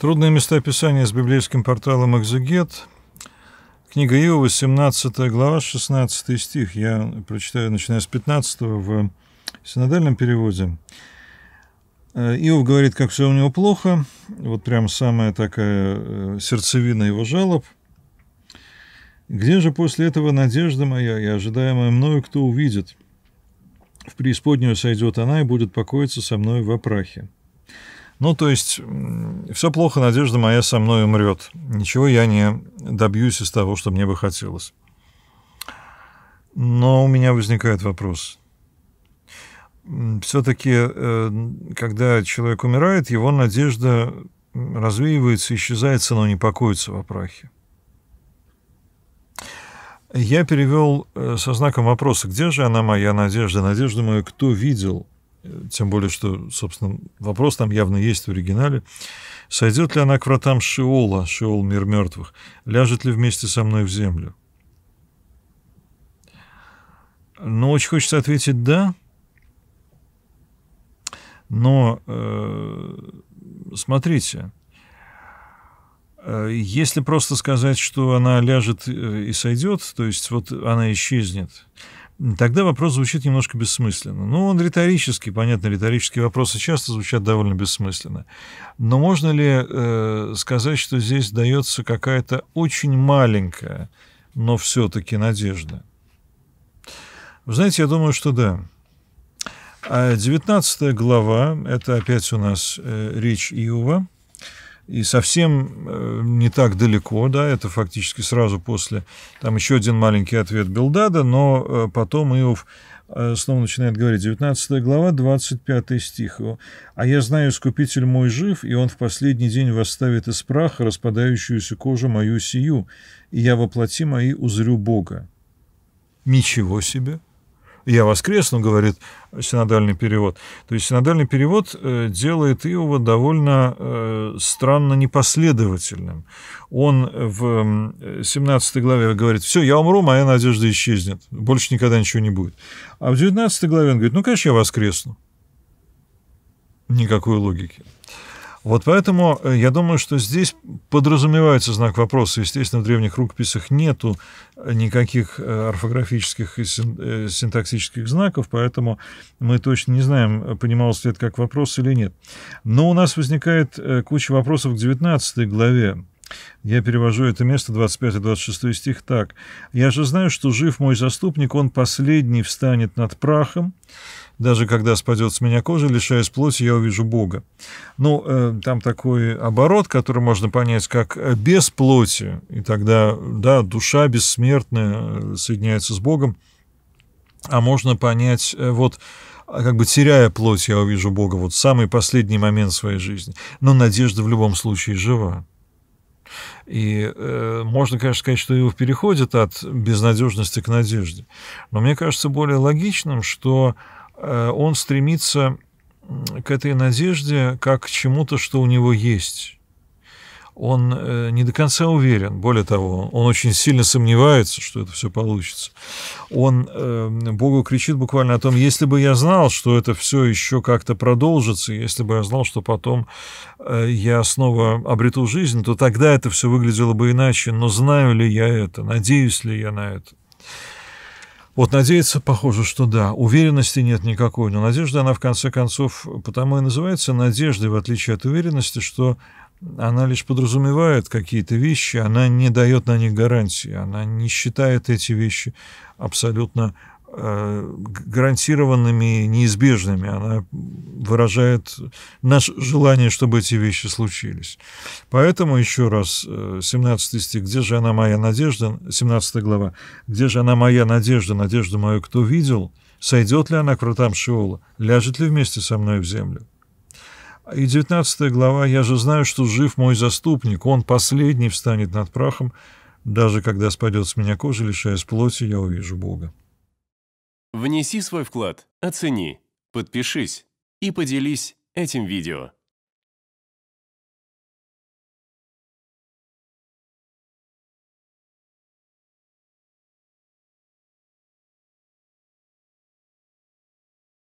Трудные места Писания с библейским порталом «Экзегет». Книга Иова, 17 глава, 16 стих. Я прочитаю, начиная с 15 в синодальном переводе. Э, Иов говорит, как все у него плохо. Вот прям самая такая э, сердцевина его жалоб. «Где же после этого надежда моя и ожидаемая мною, кто увидит? В преисподнюю сойдет она и будет покоиться со мной в опрахе». Ну, то есть, все плохо, надежда моя со мной умрет. Ничего я не добьюсь из того, что мне бы хотелось. Но у меня возникает вопрос. Все-таки, э, когда человек умирает, его надежда развеивается, исчезается, но не покоится в прахе. Я перевел э, со знаком вопроса, где же она, моя надежда, Надежда мою, кто видел – тем более, что, собственно, вопрос там явно есть в оригинале. «Сойдет ли она к вратам Шиола, Шиол мир мертвых? Ляжет ли вместе со мной в землю?» Ну, очень хочется ответить «да», но э, смотрите, э, если просто сказать, что она ляжет э, и сойдет, то есть вот она исчезнет, тогда вопрос звучит немножко бессмысленно. Ну, он риторический, понятно, риторические вопросы часто звучат довольно бессмысленно. Но можно ли э, сказать, что здесь дается какая-то очень маленькая, но все-таки надежда? Вы знаете, я думаю, что да. А 19 глава, это опять у нас э, речь Иова, и совсем э, не так далеко, да, это фактически сразу после, там еще один маленький ответ Белдада, но э, потом Иов э, снова начинает говорить, 19 глава, 25 стих. «А я знаю, Искупитель мой жив, и он в последний день восставит из праха распадающуюся кожу мою сию, и я воплоти мои узрю Бога». Ничего себе! «Я воскресну», говорит э, синодальный перевод. То есть синодальный перевод э, делает Иова довольно э, странно непоследовательным. Он в 17 главе говорит, все, я умру, моя надежда исчезнет, больше никогда ничего не будет. А в 19 главе он говорит, ну, конечно, я воскресну. Никакой логики. Вот поэтому я думаю, что здесь подразумевается знак вопроса. Естественно, в древних рукописях нету никаких э, орфографических и э, синтаксических знаков, поэтому мы точно не знаем, понималось ли это как вопрос или нет. Но у нас возникает э, куча вопросов к 19 главе я перевожу это место 25 и 26 стих так. «Я же знаю, что жив мой заступник, он последний встанет над прахом, даже когда спадет с меня кожа, лишаясь плоти, я увижу Бога». Ну, э, там такой оборот, который можно понять как э, «без плоти», и тогда, да, душа бессмертная э, соединяется с Богом, а можно понять, э, вот, а как бы теряя плоть, я увижу Бога, вот самый последний момент своей жизни. Но надежда в любом случае жива. И э, можно, конечно, сказать, что его переходит от безнадежности к надежде. Но мне кажется более логичным, что э, он стремится к этой надежде как к чему-то, что у него есть он э, не до конца уверен. Более того, он очень сильно сомневается, что это все получится. Он эм, Богу кричит буквально о том, если бы я знал, что это все еще как-то продолжится, если бы я знал, что потом э, я снова обрету жизнь, то тогда это все выглядело бы иначе. Но знаю ли я это? Надеюсь ли я на это? Вот надеяться, похоже, что да. Уверенности нет никакой, но надежда, она в конце концов, потому и называется надеждой, в отличие от уверенности, что она лишь подразумевает какие-то вещи, она не дает на них гарантии, она не считает эти вещи абсолютно э, гарантированными и неизбежными. Она выражает наше желание, чтобы эти вещи случились. Поэтому еще раз, 17 э, стих, «Где же она моя надежда?» 17 глава. «Где же она моя надежда, надежду мою кто видел? Сойдет ли она к вратам Шиола? Ляжет ли вместе со мной в землю?» И 19 глава «Я же знаю, что жив мой заступник, он последний встанет над прахом, даже когда спадет с меня кожа, лишаясь плоти, я увижу Бога». Внеси свой вклад, оцени, подпишись и поделись этим видео.